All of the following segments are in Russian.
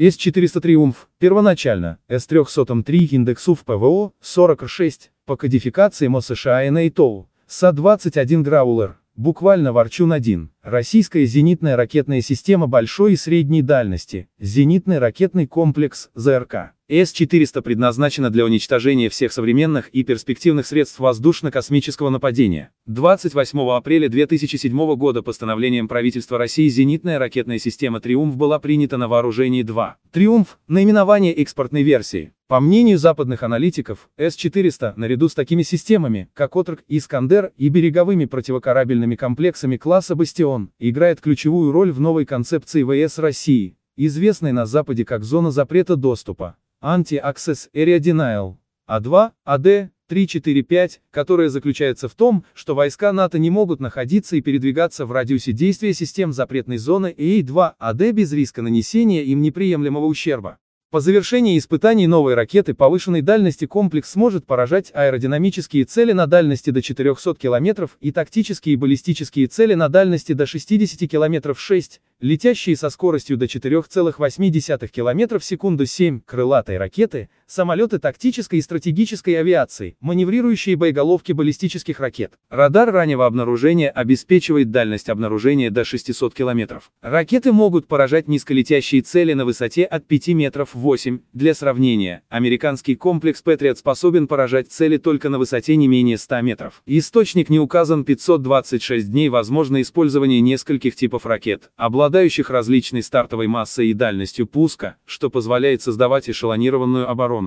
С-400 «Триумф» первоначально, С-303 в ПВО, 46, по кодификации МОСША а и NATO, СА-21 «Граулер», буквально ворчун один. Российская зенитная ракетная система большой и средней дальности, зенитный ракетный комплекс ЗРК. С-400 предназначена для уничтожения всех современных и перспективных средств воздушно-космического нападения. 28 апреля 2007 года постановлением правительства России зенитная ракетная система «Триумф» была принята на вооружении 2. «Триумф» — наименование экспортной версии. По мнению западных аналитиков, С-400, наряду с такими системами, как «Отрок», «Искандер» и береговыми противокорабельными комплексами класса «Бастион», регион, играет ключевую роль в новой концепции ВС России, известной на Западе как зона запрета доступа, Anti-Access Area Denial, А2, АД, 345, которая заключается в том, что войска НАТО не могут находиться и передвигаться в радиусе действия систем запретной зоны EA2, АД без риска нанесения им неприемлемого ущерба. По завершении испытаний новой ракеты повышенной дальности комплекс сможет поражать аэродинамические цели на дальности до 400 км и тактические и баллистические цели на дальности до 60 км 6, летящие со скоростью до 4,8 км в секунду 7 крылатой ракеты, самолеты тактической и стратегической авиации, маневрирующие боеголовки баллистических ракет. Радар раннего обнаружения обеспечивает дальность обнаружения до 600 км. Ракеты могут поражать низколетящие цели на высоте от 5 метров 8. Для сравнения, американский комплекс Patriot способен поражать цели только на высоте не менее 100 метров. Источник не указан 526 дней возможно использование нескольких типов ракет, обладающих различной стартовой массой и дальностью пуска, что позволяет создавать эшелонированную оборону.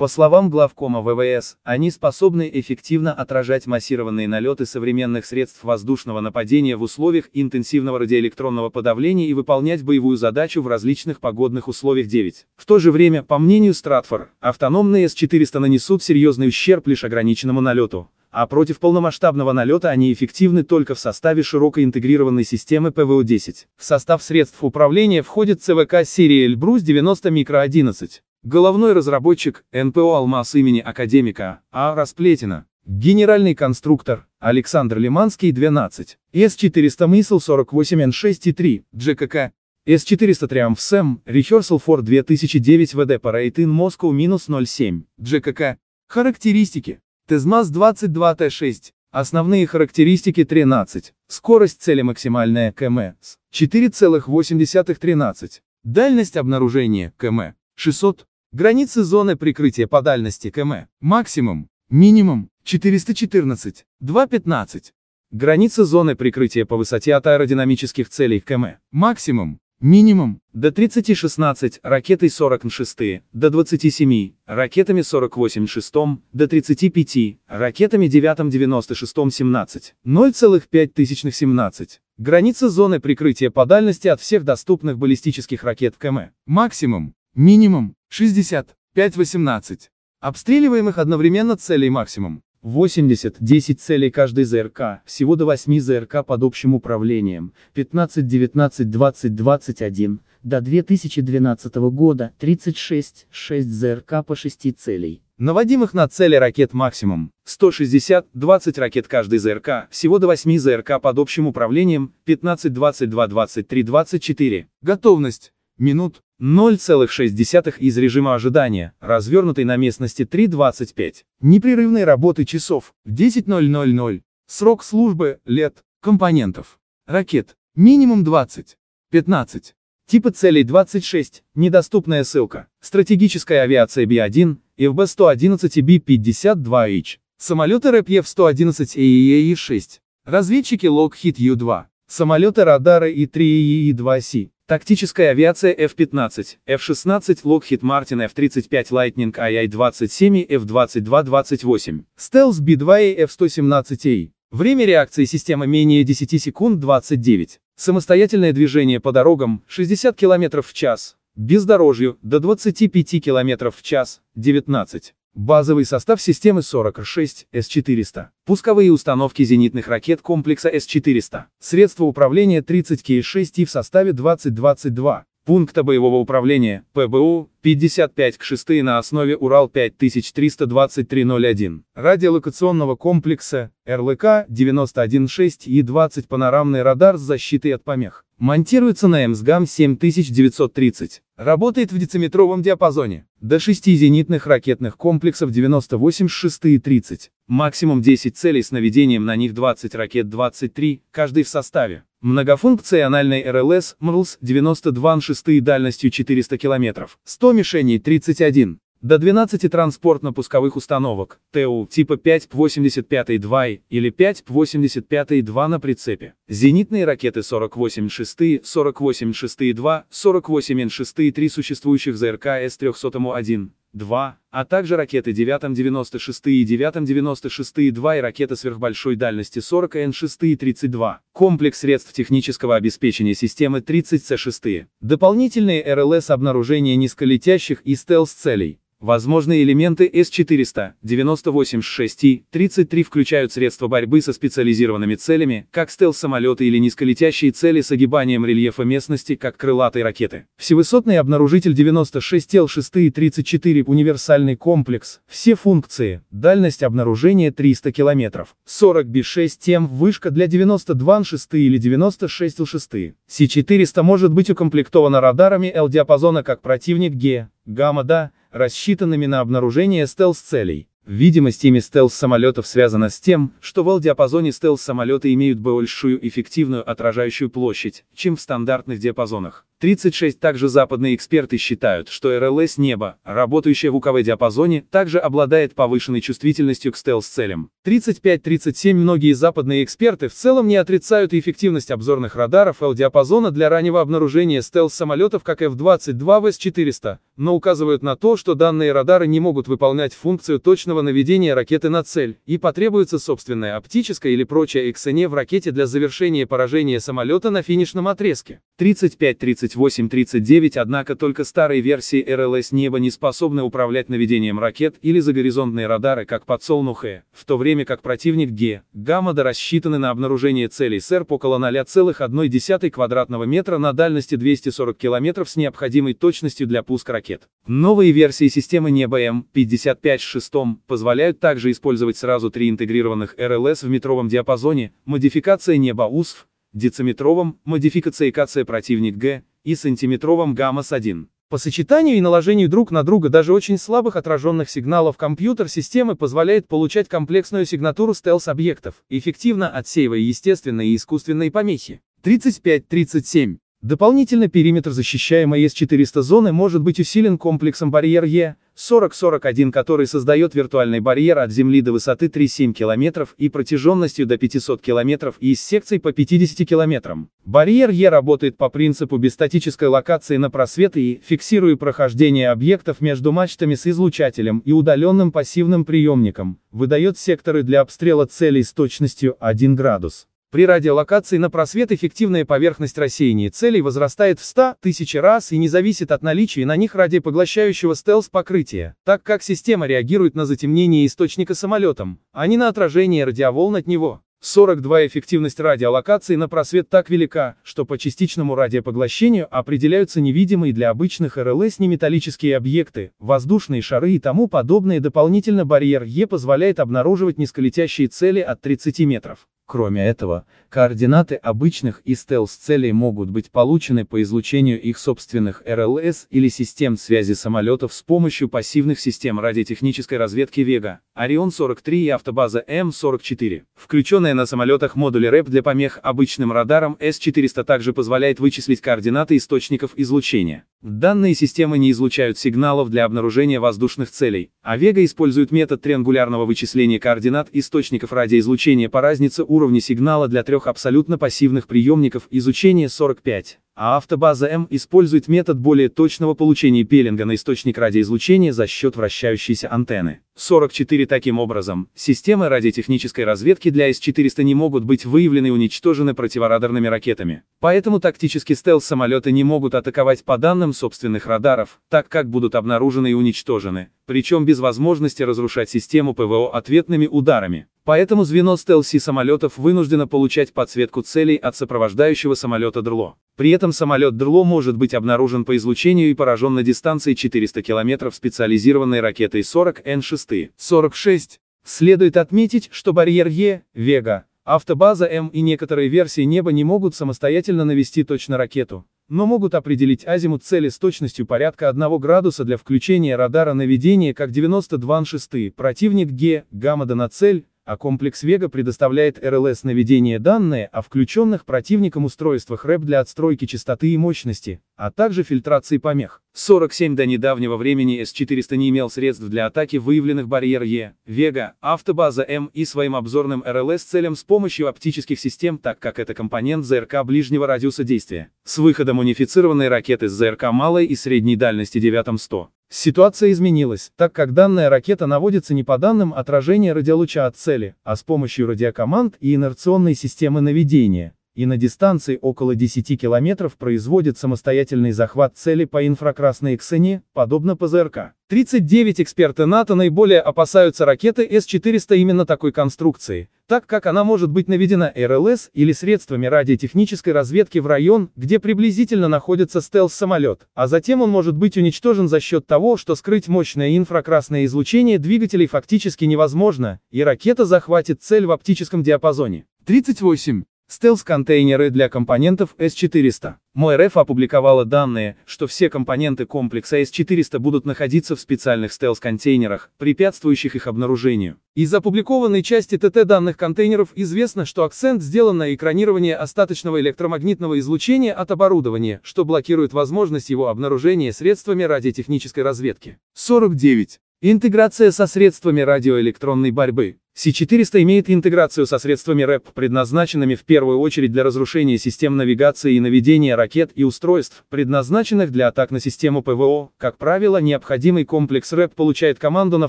По словам главкома ВВС, они способны эффективно отражать массированные налеты современных средств воздушного нападения в условиях интенсивного радиоэлектронного подавления и выполнять боевую задачу в различных погодных условиях 9. В то же время, по мнению Стратфор, автономные С-400 нанесут серьезный ущерб лишь ограниченному налету, а против полномасштабного налета они эффективны только в составе широкой интегрированной системы ПВО-10. В состав средств управления входит ЦВК серии Эльбрус 90 микро 11. Головной разработчик НПО «Алмаз» имени академика А. Расплетина. Генеральный конструктор Александр Лиманский 12. С-400 Мисл 48Н6 и 3. ДжКК. С-400 Триамф Сэм. Rehearsal for 2009 ВД Parade in Moscow минус 07. ДжКК. Характеристики. Тезмаз 22Т6. Основные характеристики 13. Скорость цели максимальная КМ 4,8 13. Дальность обнаружения КМ 600. Границы зоны прикрытия по дальности КМ. Максимум, минимум, 414, 215. Границы зоны прикрытия по высоте от аэродинамических целей КМ. Максимум, минимум, до 30-16, ракетой 46, до 27, ракетами 48-6, до 35, ракетами 9-96-17, 0,517. Граница зоны прикрытия по дальности от всех доступных баллистических ракет КМ. Максимум, минимум, 65-18. Обстреливаем их одновременно целей максимум. 80-10 целей каждой ЗРК, всего до 8 ЗРК под общим управлением, 15-19-20-21, до 2012 года 36-6 ЗРК по 6 целей. Наводим их на цели ракет максимум 160-20 ракет каждой ЗРК, всего до 8 ЗРК под общим управлением, 15-22-23-24. Готовность минут 0,6 из режима ожидания, развернутый на местности 3.25. Непрерывной работы часов 10.000. Срок службы, лет, компонентов. Ракет. Минимум 20. 15. Типы целей 26, недоступная ссылка. Стратегическая авиация B-1, и FB-111B-52H. Самолеты рэп F-111 EEE-6. Разведчики Lockheed U-2. Самолеты радары И-3 и 2 c Тактическая авиация F-15, F-16 Lockheed Martin F-35 Lightning II-27 и F-22-28, Stealth B-2 a F-117A. Время реакции системы менее 10 секунд 29. Самостоятельное движение по дорогам 60 км в час. Бездорожью до 25 км в час 19. Базовый состав системы 46 С-400. Пусковые установки зенитных ракет комплекса С-400. Средства управления 30 К-6 и в составе 2022. Пункта боевого управления, ПБУ, 55 к 6 на основе Урал-5323-01. Радиолокационного комплекса, РЛК, 91-6 и 20 панорамный радар с защитой от помех. Монтируется на МСГАМ 7930. Работает в дециметровом диапазоне. До 6 зенитных ракетных комплексов 98 с 6 и 30. Максимум 10 целей с наведением на них 20 ракет 23, каждый в составе. Многофункциональный РЛС МРЛС 92 6 дальностью 400 км. 100 мишеней 31 до 12 транспортно-пусковых установок ТУ типа 5 85 2 или 5 85 2 на прицепе, зенитные ракеты 48-6, 48-6-2, 6 3 существующих ЗРК С-300М1, 2, а также ракеты 996 и 996 2 и ракета сверхбольшой дальности 40 Н6 и 32. Комплекс средств технического обеспечения системы 30 С6. Дополнительные РЛС обнаружения низколетящих и стелс-целей. Возможные элементы С-400, 98-6, 33 включают средства борьбы со специализированными целями, как стелс-самолеты или низколетящие цели с огибанием рельефа местности, как крылатые ракеты. Всевысотный обнаружитель 96Л-6 и 34 универсальный комплекс, все функции, дальность обнаружения 300 км, 40B6 тем, вышка для 92Н6 или 96Л6. С-400 может быть укомплектована радарами L-диапазона как противник Г, гамма-да, рассчитанными на обнаружение стелс-целей. Видимость ими стелс-самолетов связана с тем, что в диапазоне стелс-самолеты имеют большую эффективную отражающую площадь, чем в стандартных диапазонах. 36. Также западные эксперты считают, что РЛС неба, работающая в УКВ-диапазоне, также обладает повышенной чувствительностью к стелс-целям. 35-37. Многие западные эксперты в целом не отрицают эффективность обзорных радаров L-диапазона для раннего обнаружения стелс-самолетов как F-22ВС-400, но указывают на то, что данные радары не могут выполнять функцию точного наведения ракеты на цель, и потребуется собственная оптическая или прочая эксене e в ракете для завершения поражения самолета на финишном отрезке. 35-37. 38-39, однако только старые версии РЛС «Небо» не способны управлять наведением ракет или загоризонтные радары, как подсолнух Э, в то время как противник Г, гаммада рассчитаны на обнаружение целей СЭРП около 0,1 квадратного метра на дальности 240 км с необходимой точностью для пуска ракет. Новые версии системы «Небо» М-55-6 позволяют также использовать сразу три интегрированных РЛС в метровом диапазоне, модификация «Небо УСФ», дециметровом, модификация КЦ противник Г, и сантиметровом ГАМАС-1. По сочетанию и наложению друг на друга даже очень слабых отраженных сигналов компьютер системы позволяет получать комплексную сигнатуру стелс-объектов, эффективно отсеивая естественные и искусственные помехи. 35-37. Дополнительно периметр защищаемой С-400 зоны может быть усилен комплексом барьер Е-4041, который создает виртуальный барьер от земли до высоты 3,7 км и протяженностью до 500 км и из секций по 50 км. Барьер Е работает по принципу бестатической локации на просвет и, фиксируя прохождение объектов между мачтами с излучателем и удаленным пассивным приемником, выдает секторы для обстрела целей с точностью 1 градус. При радиолокации на просвет эффективная поверхность рассеяния целей возрастает в 100 тысяч раз и не зависит от наличия на них радиопоглощающего стелс-покрытия, так как система реагирует на затемнение источника самолетом, а не на отражение радиоволн от него. 42 эффективность радиолокации на просвет так велика, что по частичному радиопоглощению определяются невидимые для обычных РЛС неметаллические объекты, воздушные шары и тому подобное. Дополнительно барьер Е позволяет обнаруживать низколетящие цели от 30 метров. Кроме этого, координаты обычных и стелс-целей могут быть получены по излучению их собственных РЛС или систем связи самолетов с помощью пассивных систем радиотехнической разведки Вега, Орион-43 и автобаза М-44. Включенная на самолетах модуль РЭП для помех обычным радаром С-400 также позволяет вычислить координаты источников излучения. Данные системы не излучают сигналов для обнаружения воздушных целей, а Вега использует метод триангулярного вычисления координат источников радиоизлучения по разнице уровня уровне сигнала для трех абсолютно пассивных приемников изучение 45 а автобаза М использует метод более точного получения пеленга на источник радиоизлучения за счет вращающейся антенны. 44 Таким образом, системы радиотехнической разведки для С-400 не могут быть выявлены и уничтожены противорадарными ракетами. Поэтому тактически стелс-самолеты не могут атаковать по данным собственных радаров, так как будут обнаружены и уничтожены причем без возможности разрушать систему ПВО ответными ударами. Поэтому звено стелси самолетов вынуждено получать подсветку целей от сопровождающего самолета Дрло. При этом самолет Дрло может быть обнаружен по излучению и поражен на дистанции 400 км специализированной ракетой 40Н6. 46. Следует отметить, что барьер Е, Вега, автобаза М и некоторые версии неба не могут самостоятельно навести точно ракету но могут определить азимут цели с точностью порядка 1 градуса для включения радара наведения как 92 6 противник Г, гамма на цель, а комплекс Вега предоставляет РЛС наведение данные о включенных противником устройствах РЭП для отстройки частоты и мощности, а также фильтрации помех. 47 До недавнего времени С-400 не имел средств для атаки выявленных барьер Е, Вега, автобаза М и своим обзорным РЛС целям с помощью оптических систем, так как это компонент ЗРК ближнего радиуса действия. С выходом унифицированной ракеты с ЗРК малой и средней дальности 9100 Ситуация изменилась, так как данная ракета наводится не по данным отражения радиолуча от цели, а с помощью радиокоманд и инерционной системы наведения и на дистанции около 10 километров производит самостоятельный захват цели по инфракрасной ксене, подобно ПЗРК. 39 эксперты НАТО наиболее опасаются ракеты С-400 именно такой конструкции, так как она может быть наведена РЛС или средствами радиотехнической разведки в район, где приблизительно находится стелс-самолет, а затем он может быть уничтожен за счет того, что скрыть мощное инфракрасное излучение двигателей фактически невозможно, и ракета захватит цель в оптическом диапазоне. 38. Стелс-контейнеры для компонентов S400. МОРФ опубликовала данные, что все компоненты комплекса S400 будут находиться в специальных стелс-контейнерах, препятствующих их обнаружению. Из опубликованной части ТТ данных контейнеров известно, что акцент сделан на экранирование остаточного электромагнитного излучения от оборудования, что блокирует возможность его обнаружения средствами радиотехнической разведки. 49. Интеграция со средствами радиоэлектронной борьбы. С-400 имеет интеграцию со средствами РЭП, предназначенными в первую очередь для разрушения систем навигации и наведения ракет и устройств, предназначенных для атак на систему ПВО. Как правило, необходимый комплекс РЭП получает команду на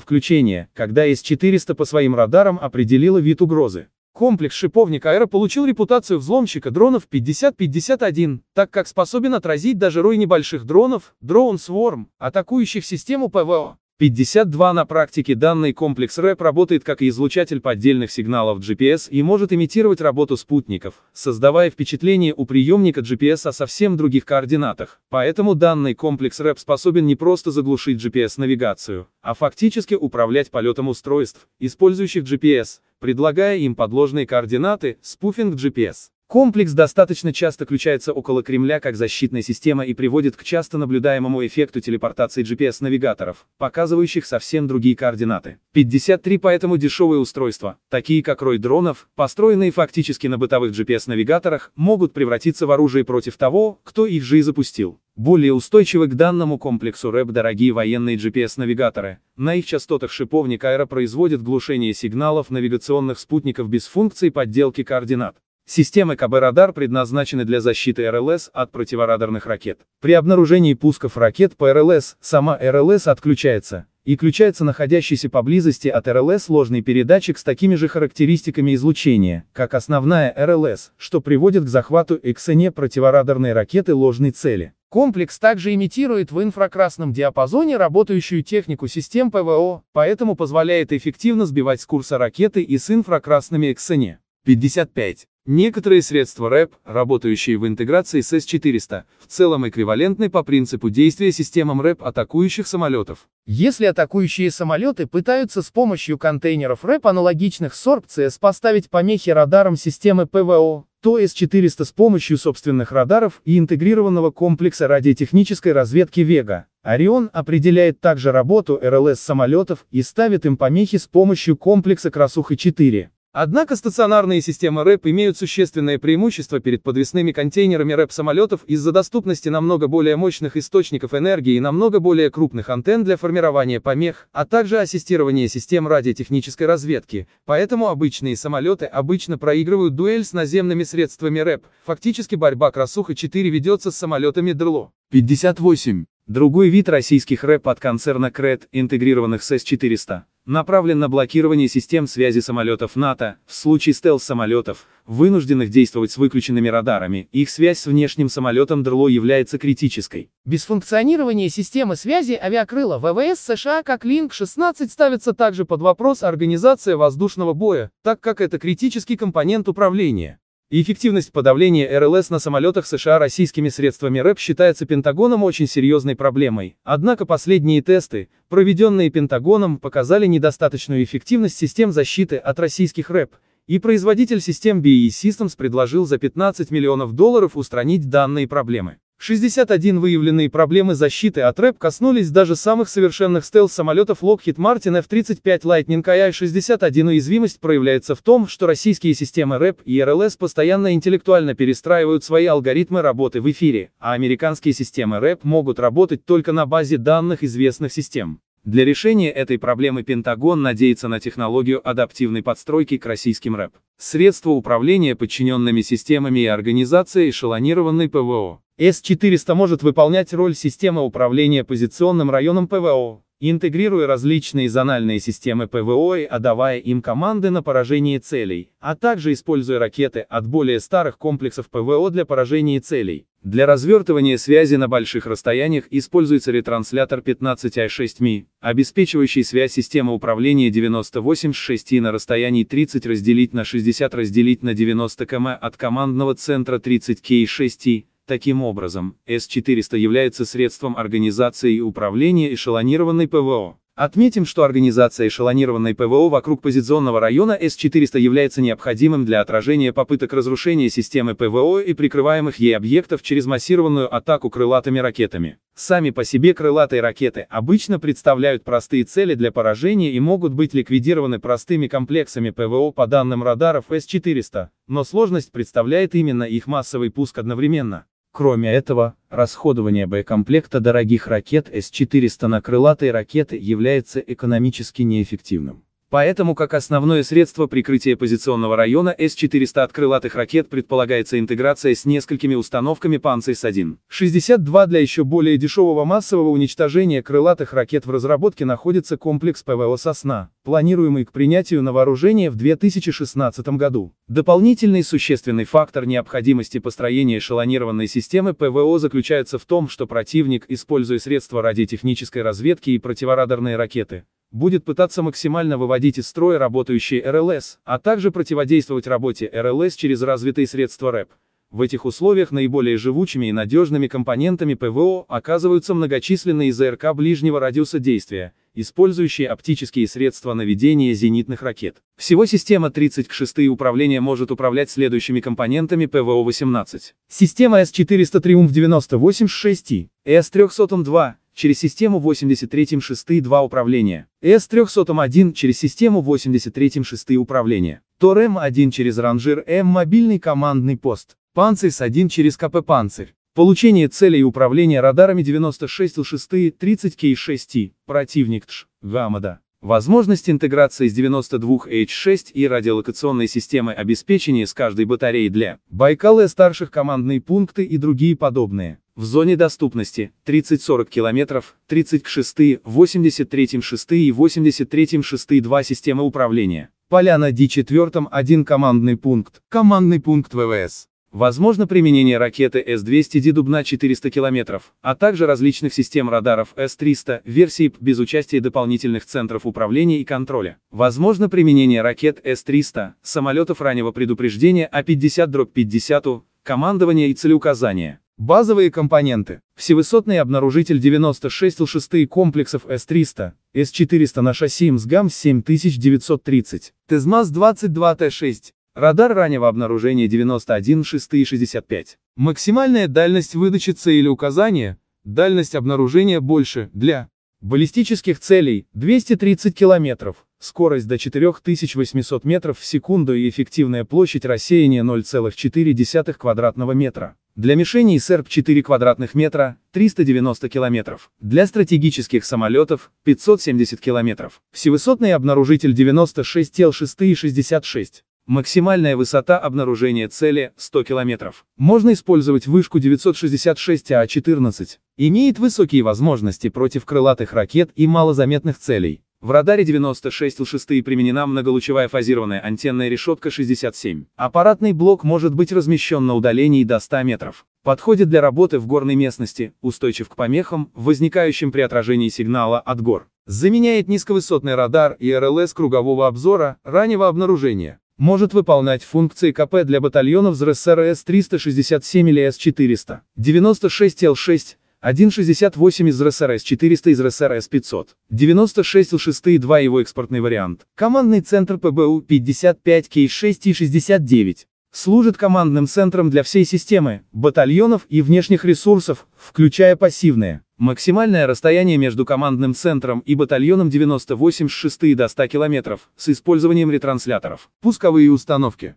включение, когда С-400 по своим радарам определила вид угрозы. Комплекс «Шиповник Аэро» получил репутацию взломщика дронов 50-51, так как способен отразить даже рой небольших дронов, «Дроун Swarm, атакующих систему ПВО. 52 На практике данный комплекс РЭП работает как излучатель поддельных сигналов GPS и может имитировать работу спутников, создавая впечатление у приемника GPS о совсем других координатах. Поэтому данный комплекс РЭП способен не просто заглушить GPS-навигацию, а фактически управлять полетом устройств, использующих GPS, предлагая им подложные координаты, спуфинг GPS. Комплекс достаточно часто включается около Кремля как защитная система и приводит к часто наблюдаемому эффекту телепортации GPS-навигаторов, показывающих совсем другие координаты. 53 Поэтому дешевые устройства, такие как рой дронов, построенные фактически на бытовых GPS-навигаторах, могут превратиться в оружие против того, кто их же и запустил. Более устойчивы к данному комплексу РЭП дорогие военные GPS-навигаторы. На их частотах шиповник Аэро производит глушение сигналов навигационных спутников без функции подделки координат. Системы КБ-радар предназначены для защиты РЛС от противорадарных ракет. При обнаружении пусков ракет по РЛС, сама РЛС отключается, и включается находящийся поблизости от РЛС ложный передатчик с такими же характеристиками излучения, как основная РЛС, что приводит к захвату и к цене противорадарной ракеты ложной цели. Комплекс также имитирует в инфракрасном диапазоне работающую технику систем ПВО, поэтому позволяет эффективно сбивать с курса ракеты и с инфракрасными эксене. 55. Некоторые средства РЭП, работающие в интеграции с С-400, в целом эквивалентны по принципу действия системам РЭП атакующих самолетов. Если атакующие самолеты пытаются с помощью контейнеров РЭП аналогичных сорб поставить помехи радарам системы ПВО, то С-400 с помощью собственных радаров и интегрированного комплекса радиотехнической разведки «Вега» Орион определяет также работу РЛС самолетов и ставит им помехи с помощью комплекса «Красуха-4». Однако стационарные системы РЭП имеют существенное преимущество перед подвесными контейнерами РЭП-самолетов из-за доступности намного более мощных источников энергии и намного более крупных антенн для формирования помех, а также ассистирования систем радиотехнической разведки, поэтому обычные самолеты обычно проигрывают дуэль с наземными средствами РЭП, фактически борьба Красуха-4 ведется с самолетами ДРЛО. 58. Другой вид российских РЭП от концерна КРЭД, интегрированных с С-400 направлен на блокирование систем связи самолетов НАТО, в случае стелс-самолетов, вынужденных действовать с выключенными радарами, их связь с внешним самолетом ДРЛО является критической. Без функционирования системы связи авиакрыла ВВС США как Линк-16 ставится также под вопрос организация воздушного боя, так как это критический компонент управления. И эффективность подавления РЛС на самолетах США российскими средствами РЭП считается Пентагоном очень серьезной проблемой. Однако последние тесты, проведенные Пентагоном, показали недостаточную эффективность систем защиты от российских РЭП, и производитель систем BE Systems предложил за 15 миллионов долларов устранить данные проблемы. 61 выявленные проблемы защиты от РЭП коснулись даже самых совершенных стелс-самолетов Lockheed Martin F-35 Lightning AI-61 уязвимость проявляется в том, что российские системы РЭП и РЛС постоянно интеллектуально перестраивают свои алгоритмы работы в эфире, а американские системы РЭП могут работать только на базе данных известных систем. Для решения этой проблемы Пентагон надеется на технологию адаптивной подстройки к российским РЭП. Средства управления подчиненными системами и организация эшелонированной ПВО. С-400 может выполнять роль системы управления позиционным районом ПВО интегрируя различные зональные системы ПВО и отдавая им команды на поражение целей, а также используя ракеты от более старых комплексов ПВО для поражения целей. Для развертывания связи на больших расстояниях используется ретранслятор 15 а 6 mi обеспечивающий связь системы управления 98.6 на расстоянии 30 разделить на 60 разделить на 90 км от командного центра 30 к 6 Таким образом, С-400 является средством организации и управления эшелонированной ПВО. Отметим, что организация эшелонированной ПВО вокруг позиционного района С-400 является необходимым для отражения попыток разрушения системы ПВО и прикрываемых ей объектов через массированную атаку крылатыми ракетами. Сами по себе крылатые ракеты обычно представляют простые цели для поражения и могут быть ликвидированы простыми комплексами ПВО по данным радаров С-400, но сложность представляет именно их массовый пуск одновременно. Кроме этого, расходование боекомплекта дорогих ракет С-400 на крылатые ракеты является экономически неэффективным. Поэтому как основное средство прикрытия позиционного района С-400 от крылатых ракет предполагается интеграция с несколькими установками «Панцирс-1». 62 для еще более дешевого массового уничтожения крылатых ракет в разработке находится комплекс ПВО «Сосна», планируемый к принятию на вооружение в 2016 году. Дополнительный существенный фактор необходимости построения эшелонированной системы ПВО заключается в том, что противник, используя средства радиотехнической разведки и противорадарные ракеты, будет пытаться максимально выводить из строя работающие РЛС, а также противодействовать работе РЛС через развитые средства РЭП. В этих условиях наиболее живучими и надежными компонентами ПВО оказываются многочисленные ЗРК ближнего радиуса действия, использующие оптические средства наведения зенитных ракет. Всего система 30 к 6 управления может управлять следующими компонентами ПВО-18. Система С-400 Триумф 98 с 6, С-300 м 2, через систему 83 шестые два управления, С-301 через систему 83 шестые управления, ТОР-М1 эм через ранжир М эм мобильный командный пост, Панцирь-1 через КП Панцирь. Получение целей и управление радарами 96 Л6 30 К6, противник ТШ, Гамада. Возможность интеграции с 92H6 и радиолокационной системой обеспечения с каждой батареей для Байкалы старших командные пункты и другие подобные. В зоне доступности 30-40 км, 36, 83 6 и 83 6 2 системы управления. Поляна на D4 1 командный пункт, командный пункт ВВС. Возможно применение ракеты С-200D Дубна 400 км, а также различных систем радаров С-300 версии ПБ без участия дополнительных центров управления и контроля. Возможно применение ракет С-300, самолетов раннего предупреждения А-50-50, командования и целеуказания. Базовые компоненты. Всевысотный обнаружитель 96 Л6 комплексов С-300, С-400 на шасси МСГАМ 7930, ТЭЗМАЗ-22Т6, радар раннего обнаружения 91 6 65. Максимальная дальность выдачи цели указания, дальность обнаружения больше, для Баллистических целей – 230 километров, скорость до 4800 метров в секунду и эффективная площадь рассеяния 0,4 квадратного метра. Для мишеней СЭРП 4 квадратных метра – 390 километров. Для стратегических самолетов – 570 километров. Всевысотный обнаружитель 96 тел 6 и 66. Максимальная высота обнаружения цели – 100 км. Можно использовать вышку 966А14. Имеет высокие возможности против крылатых ракет и малозаметных целей. В радаре 96 Л6 применена многолучевая фазированная антенная решетка 67. Аппаратный блок может быть размещен на удалении до 100 метров. Подходит для работы в горной местности, устойчив к помехам, возникающим при отражении сигнала от гор. Заменяет низковысотный радар и РЛС кругового обзора, раннего обнаружения может выполнять функции КП для батальонов ЗРСР С-367 или С-400, 96 Л-6, 1.68 из РСР С-400 из РСР С-500, 96 Л-6 и 2 его экспортный вариант, командный центр ПБУ 55 К-6 и 69, служит командным центром для всей системы, батальонов и внешних ресурсов, включая пассивные. Максимальное расстояние между командным центром и батальоном 98 с 6 до 100 км, с использованием ретрансляторов. Пусковые установки.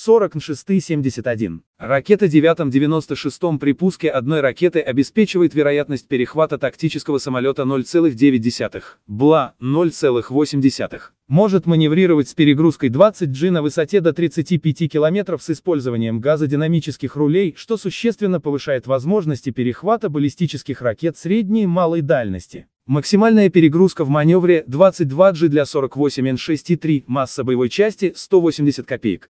40 46-71. Ракета 9-96 при пуске одной ракеты обеспечивает вероятность перехвата тактического самолета 0,9, бла 0,8. Может маневрировать с перегрузкой 20G на высоте до 35 км с использованием газодинамических рулей, что существенно повышает возможности перехвата баллистических ракет средней и малой дальности. Максимальная перегрузка в маневре 22G для 48N6 и 3, масса боевой части 180 копеек.